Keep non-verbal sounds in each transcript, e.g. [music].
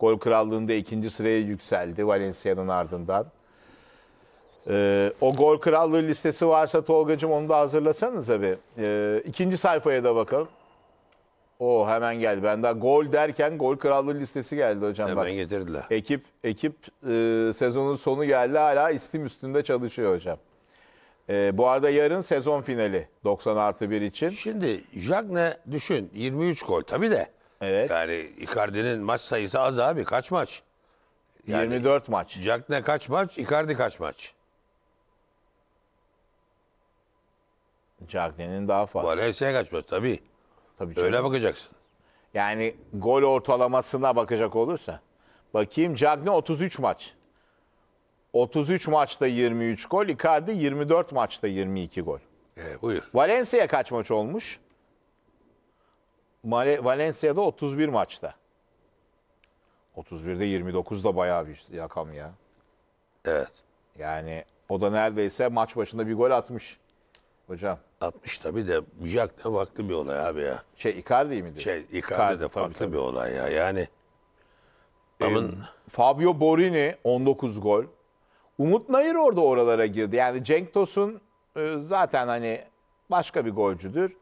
Gol krallığında ikinci sıraya yükseldi Valencia'nın ardından. Ee, o gol krallığı listesi varsa Tolga'cığım onu da hazırlasanız abi. Ee, ikinci sayfaya da bakalım. O hemen geldi. Ben daha gol derken gol krallığı listesi geldi hocam. Hemen bak. getirdiler. Ekip ekip e, sezonun sonu geldi hala istim üstünde çalışıyor hocam. E, bu arada yarın sezon finali 90 artı 1 için. Şimdi Jack ne düşün 23 gol tabii de. Evet. Yani Icardi'nin maç sayısı az abi. Kaç maç? Yani 24 maç. Jack ne kaç maç? Icardi kaç maç? Cagney'nin daha fazla. Valencia'ya kaç maç tabii. Tabii Öyle canım. bakacaksın. Yani gol ortalamasına bakacak olursa. Bakayım Cagney 33 maç. 33 maçta 23 gol. Icardi 24 maçta 22 gol. E, buyur. Valencia kaç maç olmuş? Valencia'da 31 maçta. 31'de 29 da bayağı bir yakam ya. Evet. Yani o da neredeyse maç başında bir gol atmış hocam. Atmış tabi de Jack de farklı bir olay abi ya. Şey Icardi miydi? Şey Icardi, de farklı tabii. bir olay ya. Yani Adamın... E, Fabio Borini 19 gol. Umut Nayır orada oralara girdi. Yani Cenk Tosun e, zaten hani başka bir golcüdür.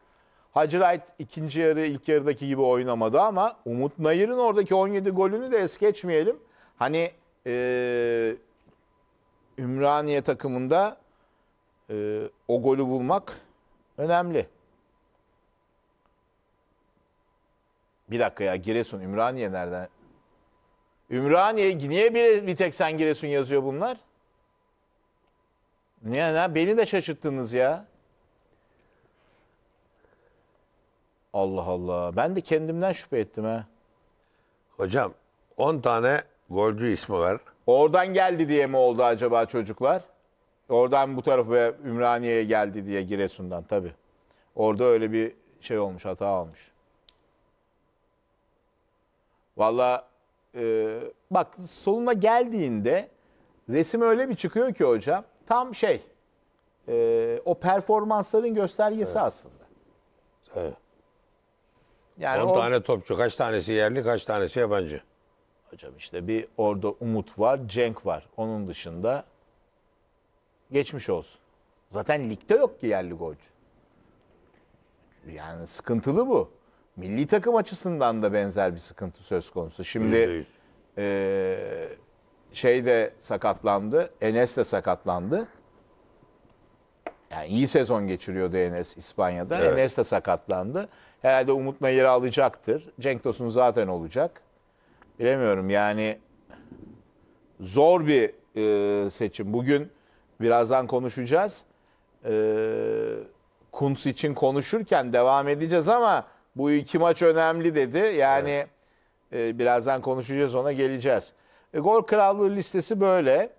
Hacı Wright ikinci yarı ilk yarıdaki gibi oynamadı ama Umut Nayır'ın oradaki 17 golünü de es geçmeyelim. Hani e, Ümraniye takımında e, o golü bulmak önemli. Bir dakika ya Giresun, Ümraniye nereden? Ümraniye niye bir, bir tek sen Giresun yazıyor bunlar? Niye lan? Beni de şaşırttınız ya. Allah Allah. Ben de kendimden şüphe ettim ha. Hocam 10 tane golcü ismi var. Oradan geldi diye mi oldu acaba çocuklar? Oradan bu tarafa Ümraniye'ye geldi diye Giresun'dan tabii. Orada öyle bir şey olmuş, hata almış. Valla e, bak soluna geldiğinde resim öyle bir çıkıyor ki hocam. Tam şey, e, o performansların göstergesi aslında. Evet. Yani 10 o, tane topçu kaç tanesi yerli kaç tanesi yabancı? Hocam işte bir orada Umut var, Cenk var. Onun dışında geçmiş olsun. Zaten ligde yok ki yerli golcü. Yani sıkıntılı bu. Milli takım açısından da benzer bir sıkıntı söz konusu. Şimdi e, şey de sakatlandı, Enes de sakatlandı yani iyi sezon geçiriyordu Enes İspanya'da. Evet. Enes de sakatlandı. Herhalde Umut Nayır'ı alacaktır. Cenk Tosun zaten olacak. Bilemiyorum yani zor bir e, seçim. Bugün birazdan konuşacağız. E, Kuntz için konuşurken devam edeceğiz ama bu iki maç önemli dedi. Yani evet. e, birazdan konuşacağız ona geleceğiz. E, gol krallığı listesi böyle.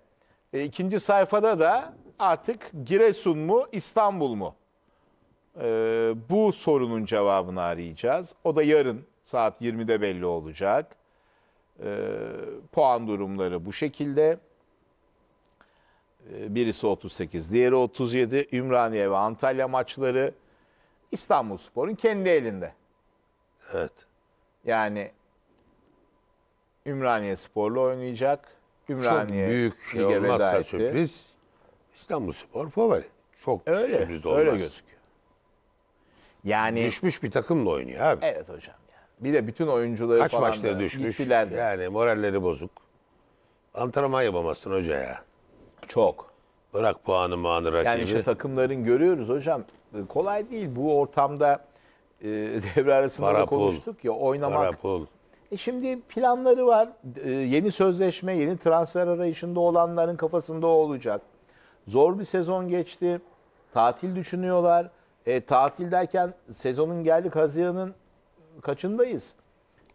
E, ikinci sayfada da artık Giresun mu İstanbul mu? Ee, bu sorunun cevabını arayacağız. O da yarın saat 20'de belli olacak. Ee, puan durumları bu şekilde. Ee, birisi 38, diğeri 37. Ümraniye ve Antalya maçları İstanbul Spor'un kendi elinde. Evet. Yani Ümraniye Spor'la oynayacak. Ümraniye Çok büyük şey olmazsa sürpriz. İstanbul Spor favori. Çok öyle, sürpriz olmaz. Öyle gözüküyor. Yani düşmüş bir takımla oynuyor abi. Evet hocam. Yani. Bir de bütün oyuncuları Kaç falan maçları düşmüş. Gittiler Yani moralleri bozuk. Antrenman yapamazsın hoca ya. Çok. Bırak puanı muanı rakibi. Yani işte takımların görüyoruz hocam. Kolay değil bu ortamda e, [laughs] devre arasında para da konuştuk pul. ya oynamak. Para pul. E şimdi planları var. E, yeni sözleşme, yeni transfer arayışında olanların kafasında olacak. Zor bir sezon geçti. Tatil düşünüyorlar. E, tatil derken sezonun geldik Haziran'ın kaçındayız?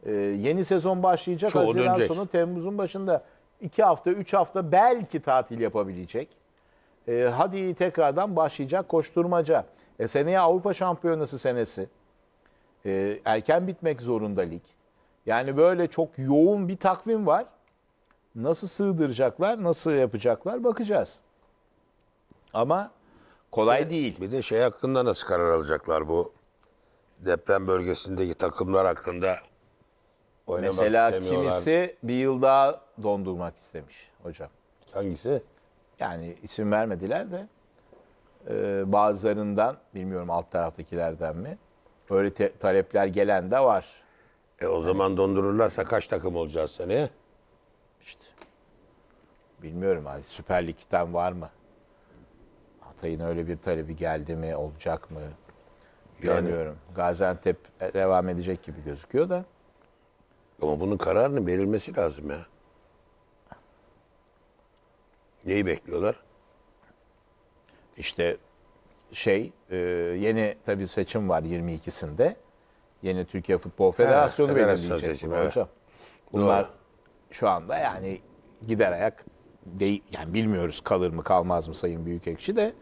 E, yeni sezon başlayacak Çoğu Haziran dönecek. sonu Temmuz'un başında. 2 hafta, 3 hafta belki tatil yapabilecek. E, hadi tekrardan başlayacak koşturmaca. E, seneye Avrupa Şampiyonası senesi. E, erken bitmek zorunda lig. Yani böyle çok yoğun bir takvim var. Nasıl sığdıracaklar, nasıl yapacaklar bakacağız. Ama kolay bir, değil. Bir de şey hakkında nasıl karar alacaklar bu deprem bölgesindeki takımlar hakkında oynamak Mesela kimisi bir yıl daha dondurmak istemiş hocam. Hangisi? Yani isim vermediler de e, bazılarından bilmiyorum alt taraftakilerden mi öyle te- talepler gelen de var. E o zaman dondururlarsa kaç takım olacağız seneye? İşte bilmiyorum hadi Süper Lig'den var mı? Hatay'ın öyle bir talebi geldi mi, olacak mı? Bilmiyorum. Gaziantep e, devam edecek gibi gözüküyor da. Ama bunun kararının verilmesi lazım ya. Neyi bekliyorlar? İşte şey e, yeni tabii seçim var 22'sinde. Yeni Türkiye Futbol Federasyonu belirleyecek seçim, bunu evet. Bunlar Doğru. şu anda yani gider ayak değil, yani bilmiyoruz kalır mı kalmaz mı Sayın Büyükekşi de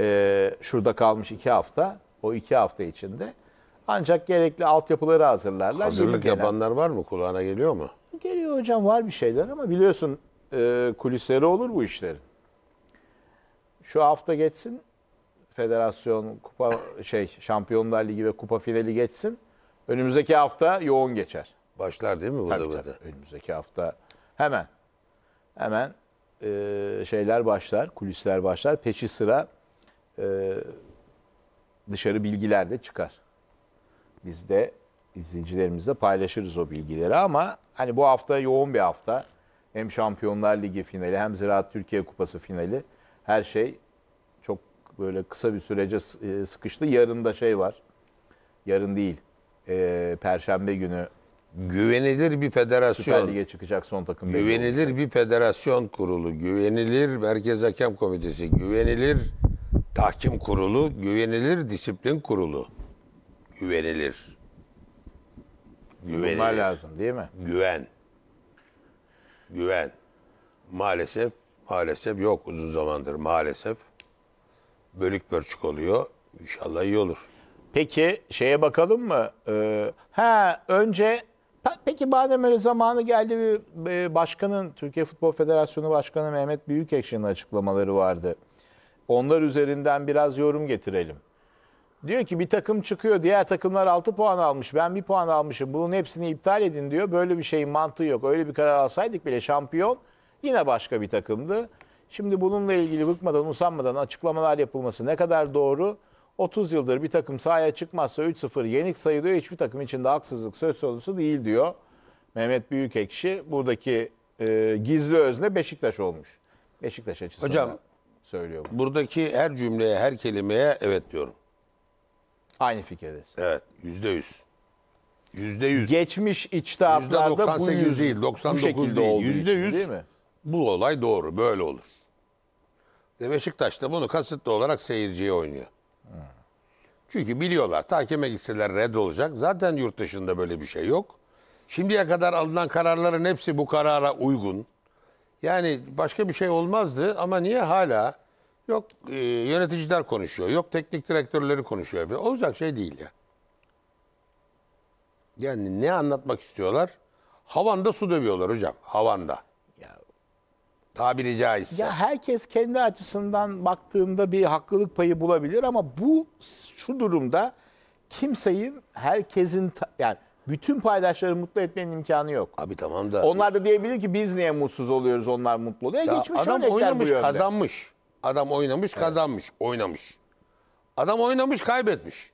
ee, şurada kalmış iki hafta. O iki hafta içinde. Ancak gerekli altyapıları hazırlarlar. Hazırlık yapanlar var mı? Kulağına geliyor mu? Geliyor hocam var bir şeyler ama biliyorsun e, kulisleri olur bu işlerin. Şu hafta geçsin federasyon kupa şey Şampiyonlar Ligi ve kupa finali geçsin. Önümüzdeki hafta yoğun geçer. Başlar değil mi burada burada? Önümüzdeki hafta hemen hemen e, şeyler başlar, kulisler başlar. Peşi sıra e, dışarı bilgiler de çıkar. Biz de izleyicilerimizle paylaşırız o bilgileri ama hani bu hafta yoğun bir hafta. Hem Şampiyonlar Ligi finali hem Ziraat Türkiye Kupası finali her şey çok böyle kısa bir sürece e, sıkıştı. Yarın da şey var. Yarın değil. E, Perşembe günü güvenilir bir federasyon. Süper Lig'e çıkacak son takım. Güvenilir bir federasyon kurulu, güvenilir Merkez Hakem Komitesi, güvenilir Tahkim kurulu güvenilir disiplin kurulu. Güvenilir. Güvenilir. Bunlar lazım değil mi? Güven. Güven. Maalesef, maalesef yok uzun zamandır maalesef. Bölük pörçük oluyor. İnşallah iyi olur. Peki şeye bakalım mı? Ee, ha önce peki madem öyle zamanı geldi bir başkanın Türkiye Futbol Federasyonu Başkanı Mehmet Büyükekşi'nin açıklamaları vardı. Onlar üzerinden biraz yorum getirelim. Diyor ki bir takım çıkıyor diğer takımlar 6 puan almış ben 1 puan almışım bunun hepsini iptal edin diyor. Böyle bir şeyin mantığı yok öyle bir karar alsaydık bile şampiyon yine başka bir takımdı. Şimdi bununla ilgili bıkmadan usanmadan açıklamalar yapılması ne kadar doğru? 30 yıldır bir takım sahaya çıkmazsa 3-0 yenik sayılıyor. Hiçbir takım içinde haksızlık söz konusu değil diyor. Mehmet Büyükekşi buradaki e, gizli özne Beşiktaş olmuş. Beşiktaş açısından. Hocam söylüyor bunu. Buradaki her cümleye, her kelimeye evet diyorum. Aynı fikirdesin. Evet, yüzde yüz. Yüzde yüz. Geçmiş içtihatlarda bu yüz değil, 99 bu şekilde değil. Yüzde yüz değil mi? Bu olay doğru, böyle olur. Ve Beşiktaş da bunu kasıtlı olarak seyirciye oynuyor. Çünkü biliyorlar takime gitseler red olacak. Zaten yurt dışında böyle bir şey yok. Şimdiye kadar alınan kararların hepsi bu karara uygun. Yani başka bir şey olmazdı ama niye hala yok e, yöneticiler konuşuyor, yok teknik direktörleri konuşuyor. Olacak şey değil ya. Yani ne anlatmak istiyorlar? Havanda su dövüyorlar hocam, havanda. Ya, Tabiri caizse. Ya herkes kendi açısından baktığında bir haklılık payı bulabilir ama bu şu durumda kimseyin herkesin yani bütün paydaşları mutlu etmenin imkanı yok. Abi tamam da. Onlar da diyebilir ki biz niye mutsuz oluyoruz onlar mutlu oluyor. E, ya Geçmiş adam oynamış bu kazanmış. Adam oynamış kazanmış oynamış. Adam oynamış kaybetmiş.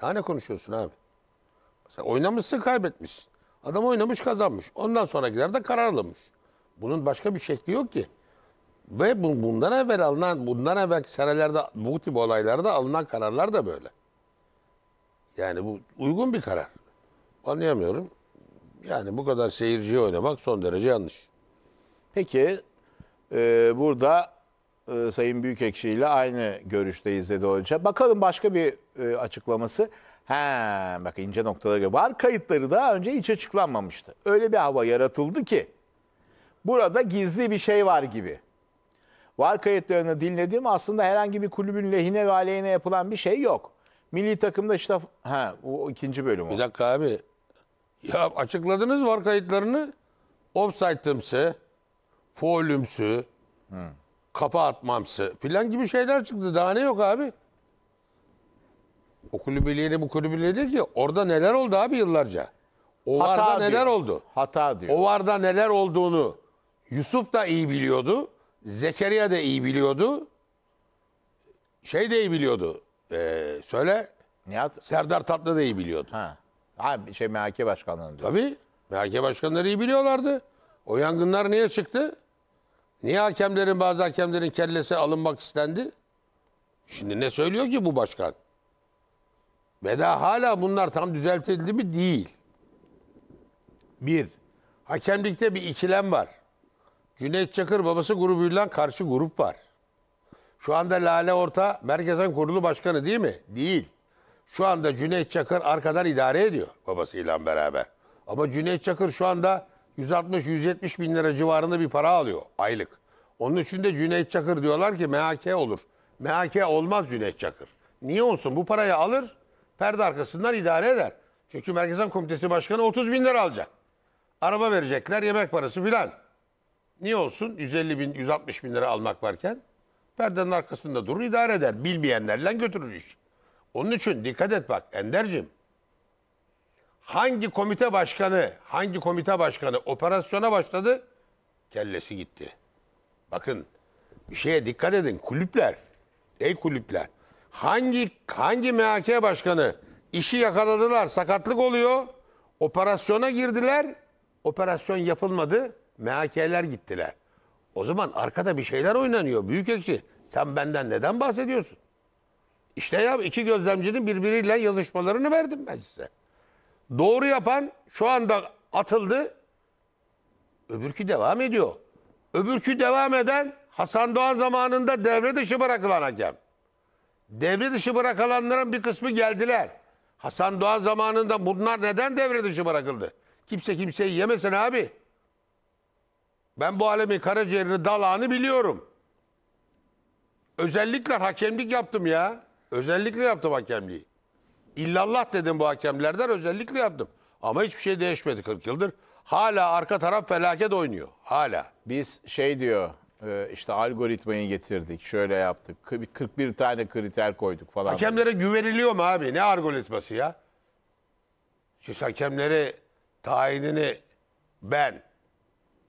Daha ne konuşuyorsun abi? Sen oynamışsın kaybetmişsin. Adam oynamış kazanmış. Ondan sonrakiler de karar alınmış. Bunun başka bir şekli yok ki. Ve bundan evvel alınan, bundan evvel senelerde bu tip olaylarda alınan kararlar da böyle. Yani bu uygun bir karar anlayamıyorum. Yani bu kadar seyirciye oynamak son derece yanlış. Peki e, burada e, Sayın Büyükekşi ile aynı görüşteyiz dedi hoca. Bakalım başka bir e, açıklaması. He, bak ince noktaları var. Kayıtları daha önce hiç açıklanmamıştı. Öyle bir hava yaratıldı ki burada gizli bir şey var gibi. Var kayıtlarını dinledim. Aslında herhangi bir kulübün lehine ve aleyhine yapılan bir şey yok. Milli takımda işte ha o ikinci bölüm o. Bir dakika abi ya açıkladınız var kayıtlarını. Offside'ımsı, foulümsü, kafa atmamsı filan gibi şeyler çıktı. Daha ne yok abi? O kulübeliğine bu kulübeliğine ki orada neler oldu abi yıllarca. O Hata varda diyor. neler oldu? Hata diyor. O varda neler olduğunu Yusuf da iyi biliyordu. Zekeriya da iyi biliyordu. Şey de iyi biliyordu. Ee, söyle. Nihat. Serdar Tatlı da iyi biliyordu. Ha. Ha şey MHK başkanlarını diyor. Tabii. MHK başkanları iyi biliyorlardı. O yangınlar niye çıktı? Niye hakemlerin bazı hakemlerin kellesi alınmak istendi? Şimdi ne söylüyor ki bu başkan? Ve daha hala bunlar tam düzeltildi mi? Değil. Bir, hakemlikte bir ikilem var. Cüneyt Çakır babası grubuyla karşı grup var. Şu anda Lale Orta Merkezen Kurulu Başkanı değil mi? Değil. Şu anda Cüneyt Çakır arkadan idare ediyor babasıyla beraber. Ama Cüneyt Çakır şu anda 160-170 bin lira civarında bir para alıyor aylık. Onun için de Cüneyt Çakır diyorlar ki MHK olur. MHK olmaz Cüneyt Çakır. Niye olsun? Bu parayı alır, perde arkasından idare eder. Çünkü Merkezden Komitesi Başkanı 30 bin lira alacak. Araba verecekler, yemek parası filan. Niye olsun? 150 bin, 160 bin lira almak varken perdenin arkasında durur, idare eder. Bilmeyenlerle götürür iş. Onun için dikkat et bak Ender'cim. Hangi komite başkanı, hangi komite başkanı operasyona başladı? Kellesi gitti. Bakın bir şeye dikkat edin kulüpler. Ey kulüpler. Hangi hangi MHK başkanı işi yakaladılar, sakatlık oluyor. Operasyona girdiler. Operasyon yapılmadı. MHK'ler gittiler. O zaman arkada bir şeyler oynanıyor. Büyük ekşi. Sen benden neden bahsediyorsun? İşte ya iki gözlemcinin birbiriyle yazışmalarını verdim ben size. Doğru yapan şu anda atıldı. Öbürkü devam ediyor. Öbürkü devam eden Hasan Doğan zamanında devre dışı bırakılan hakem. Devre dışı bırakılanların bir kısmı geldiler. Hasan Doğan zamanında bunlar neden devre dışı bırakıldı? Kimse kimseyi yemesin abi. Ben bu alemin karaciğerini dalağını biliyorum. Özellikle hakemlik yaptım ya. Özellikle yaptım hakemliği. İllallah dedim bu hakemlerden özellikle yaptım. Ama hiçbir şey değişmedi 40 yıldır. Hala arka taraf felaket oynuyor. Hala. Biz şey diyor e, işte algoritmayı getirdik şöyle yaptık 41 tane kriter koyduk falan. Hakemlere güveniliyor mu abi ne algoritması ya? Siz hakemleri tayinini ben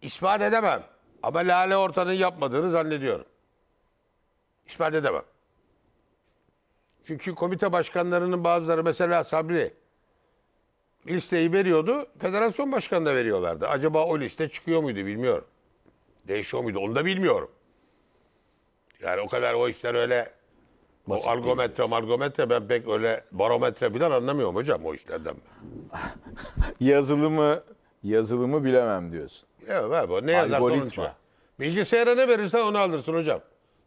ispat edemem. Ama Lale Orta'nın yapmadığını zannediyorum. İspat edemem. Çünkü komite başkanlarının bazıları mesela Sabri listeyi veriyordu. Federasyon başkanı da veriyorlardı. Acaba o liste çıkıyor muydu bilmiyorum. Değişiyor muydu onu da bilmiyorum. Yani o kadar o işler öyle Basit o algometre malgometre ben pek öyle barometre bilen anlamıyorum hocam o işlerden. [laughs] yazılımı yazılımı bilemem diyorsun. Ya ver ne yazarsa onun için. Bilgisayara ne verirsen onu alırsın hocam.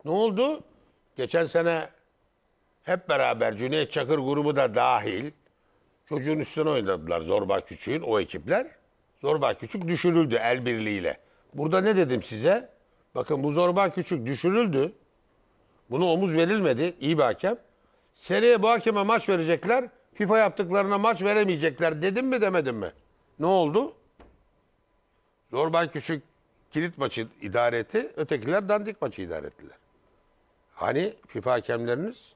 Ne oldu? Geçen sene hep beraber Cüneyt Çakır grubu da dahil çocuğun üstüne oynadılar Zorba Küçük'ün o ekipler. Zorba Küçük düşürüldü el birliğiyle. Burada ne dedim size? Bakın bu Zorba Küçük düşürüldü. Buna omuz verilmedi. iyi bir hakem. Seneye bu hakeme maç verecekler. FIFA yaptıklarına maç veremeyecekler. Dedim mi demedim mi? Ne oldu? Zorba Küçük kilit maçı idare etti. Ötekiler dandik maçı idare ettiler. Hani FIFA hakemleriniz?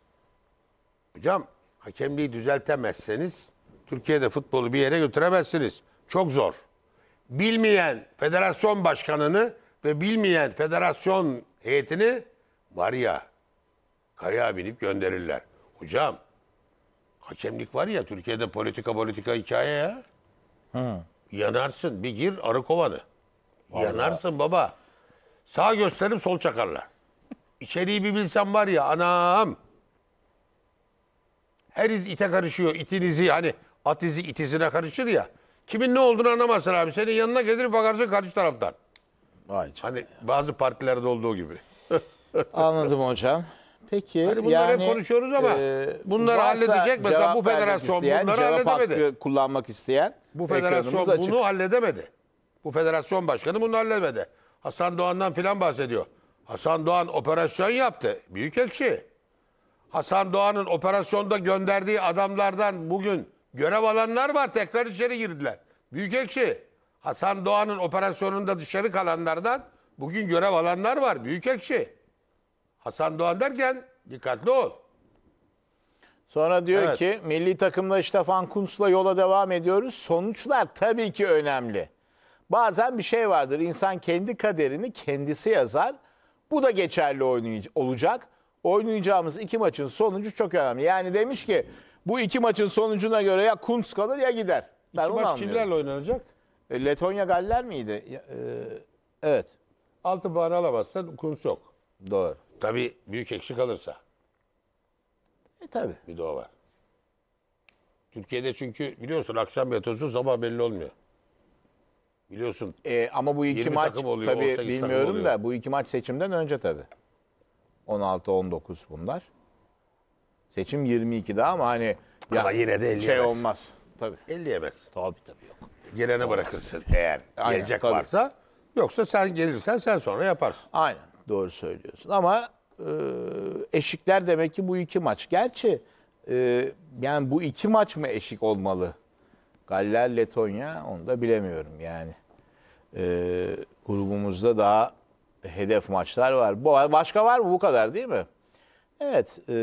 Hocam hakemliği düzeltemezseniz Türkiye'de futbolu bir yere götüremezsiniz. Çok zor. Bilmeyen federasyon başkanını ve bilmeyen federasyon heyetini var ya kaya binip gönderirler. Hocam hakemlik var ya Türkiye'de politika politika hikaye ya. Ha. Yanarsın bir gir arı kovanı. Vallahi. Yanarsın baba. Sağ gösterim sol çakarlar. İçeriği bir bilsem var ya anam. Her iz ite karışıyor. İtinizi hani at izi itizine karışır ya. Kimin ne olduğunu anlamazsın abi. Senin yanına gelir bakarsın karşı taraftan. Vay hani ya. bazı partilerde olduğu gibi. [laughs] Anladım hocam. Peki hani bunları yani, hep konuşuyoruz ama e, bunları halledecek mesela bu federasyon isteyen, bunları cevap halledemedi. Hakkı kullanmak isteyen bu federasyon bunu açık. halledemedi. Bu federasyon başkanı bunu halledemedi. Hasan Doğan'dan filan bahsediyor. Hasan Doğan operasyon yaptı. Büyük ekşi. Hasan Doğan'ın operasyonda gönderdiği adamlardan bugün görev alanlar var tekrar içeri girdiler. Büyükekşi Hasan Doğan'ın operasyonunda dışarı kalanlardan bugün görev alanlar var. Büyükekşi. Hasan Doğan derken dikkatli ol. Sonra diyor evet. ki milli takımda işte Fankuntz'la yola devam ediyoruz. Sonuçlar tabii ki önemli. Bazen bir şey vardır. İnsan kendi kaderini kendisi yazar. Bu da geçerli olacak oynayacağımız iki maçın sonucu çok önemli. Yani demiş ki bu iki maçın sonucuna göre ya Kuntz kalır ya gider. Ben iki onu maç anlıyorum. kimlerle oynanacak? E, Letonya Galler miydi? e, evet. Altı puan alamazsan Kuntz yok. Doğru. Tabii büyük ekşi kalırsa. E tabii. Bir de o var. Türkiye'de çünkü biliyorsun akşam yatıyorsun sabah belli olmuyor. Biliyorsun. E, ama bu iki maç takım tabii bilmiyorum da bu iki maç seçimden önce tabii. 16-19 bunlar. Seçim 22'de ama hani ya Ama yine de 50 şey yemez. olmaz. Tabii. 50 yemez. Tabii tabii yok. Gelene bırakırsın eğer gelecek tabii. varsa. Yoksa sen gelirsen sen sonra yaparsın. Aynen doğru söylüyorsun ama e, eşikler demek ki bu iki maç. Gerçi e, yani bu iki maç mı eşik olmalı? Galler Letonya onu da bilemiyorum yani. E, grubumuzda daha hedef maçlar var. Bu başka var mı? Bu kadar değil mi? Evet, e,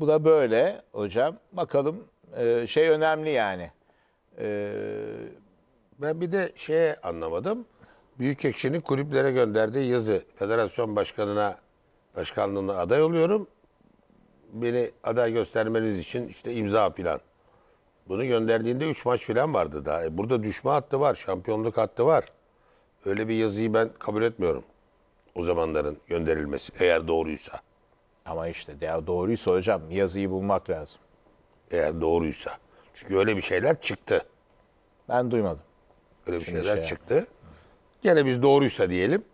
bu da böyle hocam. Bakalım e, şey önemli yani. E, ben bir de şey anlamadım. Büyük Büyükekşi'nin kulüplere gönderdiği yazı. Federasyon başkanına, başkanlığına aday oluyorum. Beni aday göstermeniz için işte imza filan. Bunu gönderdiğinde 3 maç filan vardı daha. E burada düşme hattı var, şampiyonluk hattı var. Öyle bir yazıyı ben kabul etmiyorum o zamanların gönderilmesi eğer doğruysa. Ama işte ya doğruysa hocam yazıyı bulmak lazım. Eğer doğruysa. Çünkü öyle bir şeyler çıktı. Ben duymadım. Öyle bir Şimdi şeyler şey çıktı. Yani. Gene biz doğruysa diyelim.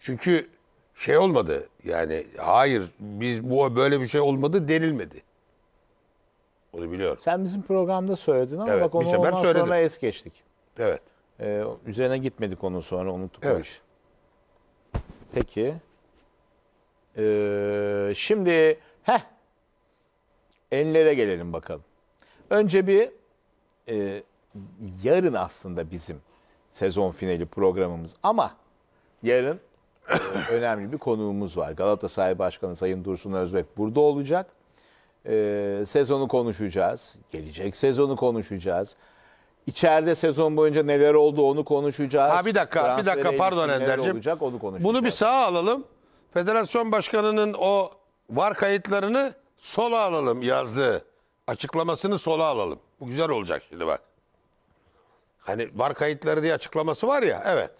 Çünkü şey olmadı. Yani hayır biz bu böyle bir şey olmadı denilmedi. Onu biliyorum. Sen bizim programda söyledin ama evet, bak onu ondan söyledim. sonra es geçtik. Evet. Ee, üzerine gitmedik onun sonra unuttuk evet. o iş. Peki. Ee, şimdi heh enlere gelelim bakalım. Önce bir e, yarın aslında bizim sezon finali programımız ama yarın e, önemli bir konuğumuz var. Galatasaray Başkanı Sayın Dursun Özbek burada olacak. Ee, sezonu konuşacağız. Gelecek sezonu konuşacağız. İçeride sezon boyunca neler oldu onu konuşacağız. Ha bir dakika, Transfere bir dakika pardon Ender'cim. olacak onu konuşacağız. Bunu bir sağa alalım. Federasyon başkanının o var kayıtlarını sola alalım yazdı. Açıklamasını sola alalım. Bu güzel olacak şimdi bak. Hani var kayıtları diye açıklaması var ya evet.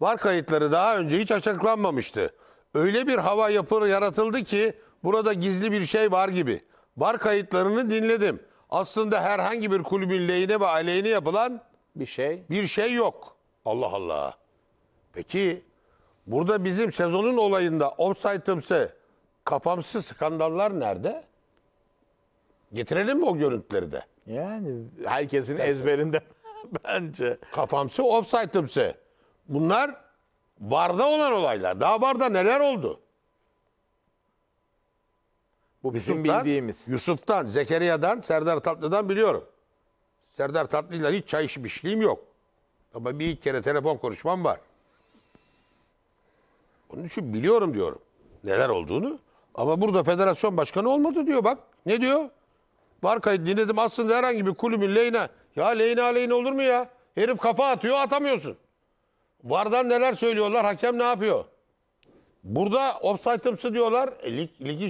Var kayıtları daha önce hiç açıklanmamıştı. Öyle bir hava yapır yaratıldı ki burada gizli bir şey var gibi. Var kayıtlarını dinledim aslında herhangi bir kulübün lehine ve aleyhine yapılan bir şey bir şey yok. Allah Allah. Peki burada bizim sezonun olayında offside'ımsı kafamsız skandallar nerede? Getirelim mi o görüntüleri de? Yani herkesin ezberinde [laughs] bence. Kafamsı offside'ımsı. Bunlar Varda olan olaylar. Daha Varda neler oldu? Bu Yusuf'tan, bildiğimiz. Yusuf'tan, Zekeriya'dan, Serdar Tatlı'dan biliyorum. Serdar Tatlı'yla hiç çay içmişliğim yok. Ama bir iki kere telefon konuşmam var. Onun için biliyorum diyorum neler olduğunu. Ama burada federasyon başkanı olmadı diyor bak. Ne diyor? Var kayıt dinledim aslında herhangi bir kulübün lehine. Ya lehine aleyhine olur mu ya? Herif kafa atıyor atamıyorsun. Vardan neler söylüyorlar hakem ne yapıyor? Burada offsite'ımsı diyorlar. E, lig, ligi